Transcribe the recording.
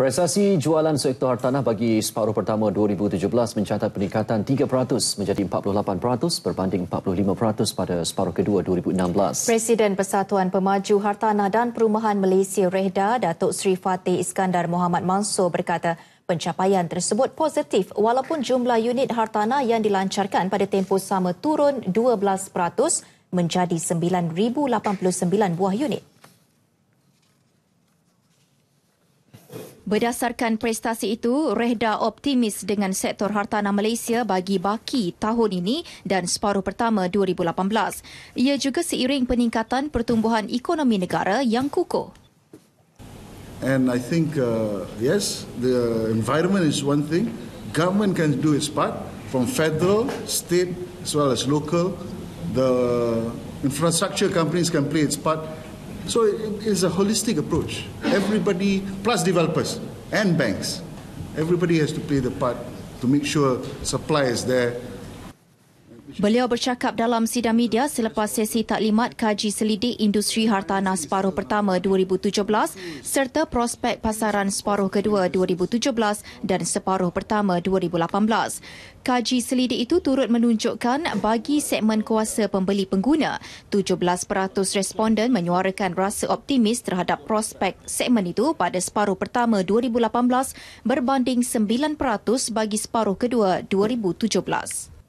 Prestasi jualan sektor hartanah bagi separuh pertama 2017 mencatat peningkatan 3% menjadi 48% berbanding 45% pada separuh kedua 2016. Presiden Persatuan Pemaju Hartanah dan Perumahan Malaysia Rehda, Datuk Sri Fatih Iskandar Muhammad Mansur berkata pencapaian tersebut positif walaupun jumlah unit hartanah yang dilancarkan pada tempoh sama turun 12% menjadi 9,089 buah unit. Berdasarkan prestasi itu, Rehda optimis dengan sektor hartanah Malaysia bagi baki tahun ini dan separuh pertama 2018. Ia juga seiring peningkatan pertumbuhan ekonomi negara yang kukuh. And I think uh, yes, the environment is one thing. Government can do its part from federal, state as well as local. The infrastructure companies can play its part So it is a holistic approach. Everybody, plus developers and banks, everybody has to play the part to make sure supply is there Beliau bercakap dalam sidang media selepas sesi taklimat kaji selidik industri hartanah separuh pertama 2017 serta prospek pasaran separuh kedua 2017 dan separuh pertama 2018. Kaji selidik itu turut menunjukkan bagi segmen kuasa pembeli pengguna, 17% responden menyuarakan rasa optimis terhadap prospek segmen itu pada separuh pertama 2018 berbanding 9% bagi separuh kedua 2017.